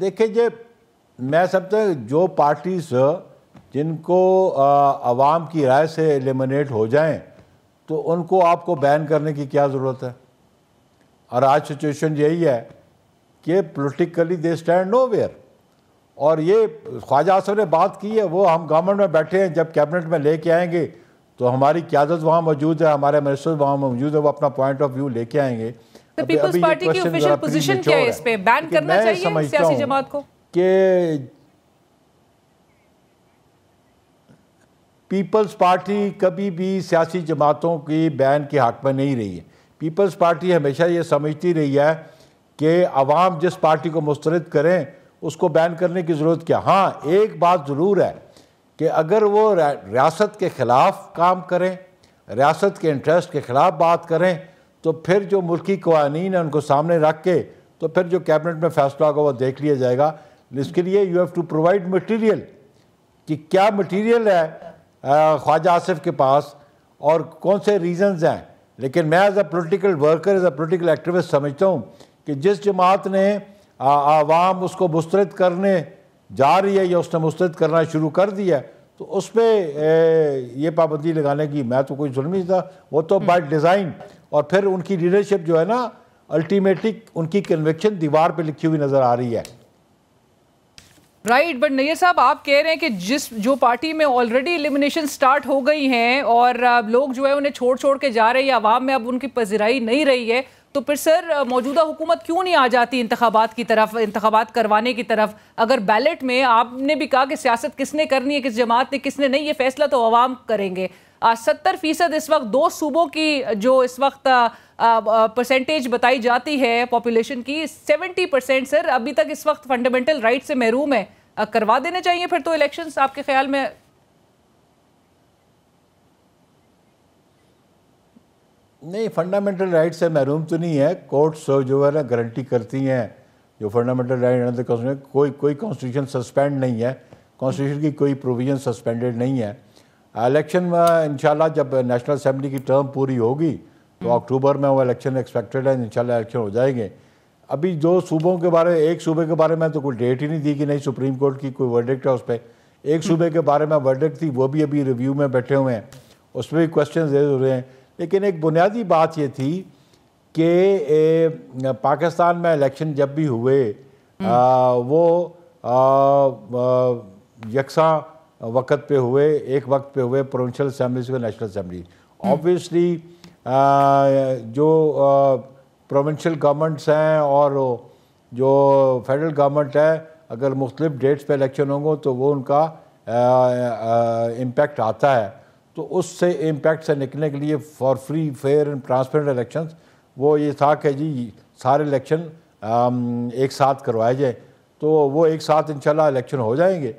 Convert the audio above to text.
देखिए जे मैं समझता जो पार्टीज जिनको आवाम की राय से एलिमिनेट हो जाएं तो उनको आपको बैन करने की क्या ज़रूरत है और आज सिचुएशन यही है कि politically they stand nowhere और ये ख्वाजा आसफ ने बात की है वो हम गवर्नमेंट में बैठे हैं जब कैबिनेट में लेके आएंगे तो हमारी क्यादत वहाँ मौजूद है हमारे मिनिस्टर वहाँ मौजूद है वो अपना पॉइंट ऑफ व्यू लेके आएंगे तो पीपल्स पार्टी की ऑफिशियल पोजीशन क्या है इस पे बैन करना चाहिए सियासी जमात को पीपल्स पार्टी कभी भी सियासी जमातों की बैन के हक में नहीं रही है पीपल्स पार्टी हमेशा ये समझती रही है कि आवाम जिस पार्टी को मुस्तरद करें उसको बैन करने की ज़रूरत क्या हाँ एक बात ज़रूर है कि अगर वो रियासत के ख़िलाफ़ काम करें रियासत के इंटरेस्ट के ख़िलाफ़ बात करें तो फिर जो मुल्की कवानीन है उनको सामने रख के तो फिर जो कैबिनेट में फैसला होगा वो देख लिया जाएगा इसके लिए you have to provide material कि क्या मटीरियल है ख्वाजा आसिफ के पास और कौन से रीजंस हैं लेकिन मैं as a political worker as a political activist समझता हूँ कि जिस जमात ने आवाम उसको मुस्तरद करने जा रही है या उसने मुस्रद करना शुरू कर दिया तो उस पर यह पाबंदी लगाने की मैं तो कोई जुल्म नहीं था वो तो बाई डिज़ाइन और फिर उनकी लीडरशिप जो है ना अल्टीमेटली उनकी कन्वेक्शन दीवार पे लिखी हुई नजर आ रही है राइट बट नैयर साहब आप कह रहे हैं कि जिस जो पार्टी में ऑलरेडी एलिमिनेशन स्टार्ट हो गई हैं और लोग जो है उन्हें छोड़ छोड़ के जा रहे हैं आवाम में अब उनकी पजीराई नहीं रही है तो फिर सर मौजूदा हुकूमत क्यों नहीं आ जाती इंतबात की तरफ इंतबात करवाने की तरफ अगर बैलेट में आपने भी कहा कि सियासत किसने करनी है किस जमात ने किसने नहीं ये फैसला तो आवाम करेंगे सत्तर फीसद इस वक्त दो सूबों की जो इस वक्त परसेंटेज बताई जाती है पॉपुलेशन की सेवेंटी परसेंट सर अभी तक इस वक्त फंडामेंटल राइट से महरूम है आ, करवा देने चाहिए फिर तो इलेक्शन आपके ख्याल में नहीं फंडामेंटल राइट से महरूम तो नहीं है कोर्ट्स जो है ना गारंटी करती हैं जो फंडामेंटल राइट कॉन्स्टिट्यूशन कोई कोई कॉन्स्टिट्यूशन सस्पेंड नहीं है कॉन्स्टिट्यूशन की कोई प्रोविज़न सस्पेंडेड नहीं है इलेक्शन में इंशाल्लाह जब नेशनल असम्बली की टर्म पूरी होगी तो हम्म। अक्टूबर में वो इलेक्शन एक्सपेक्टेड है इंशाल्लाह इलेक्शन हो जाएंगे अभी जो सूबों के बारे एक सूबे के बारे में तो कोई डेट ही नहीं दी कि नहीं सुप्रीम कोर्ट की कोई वर्डिक्ट है उस पर एक सूबे हम्म। के बारे में वर्डिक्ट थी वो भी अभी रिव्यू में बैठे हुए हैं उस पर भी क्वेश्चन रेज हो रहे हैं लेकिन एक बुनियादी बात ये थी कि पाकिस्तान में इलेक्शन जब भी हुए हम्म। आ, वो यकसा वक्त पे हुए एक वक्त पे हुए प्रोविंशियल असम्बली से नेशनल असम्बली ऑब्वियसली जो प्रोविंशियल गवर्नमेंट्स हैं और जो फेडरल गवर्नमेंट है अगर मुख्तलिफ डेट्स पे इलेक्शन होंगे तो वो उनका इम्पेक्ट आता है तो उससे इम्पैक्ट से निकलने के लिए for free fair and transparent election वो ये था कि जी सारे इलेक्शन एक साथ करवाए जाएँ तो वो एक साथ इंशाल्लाह इलेक्शन हो जाएंगे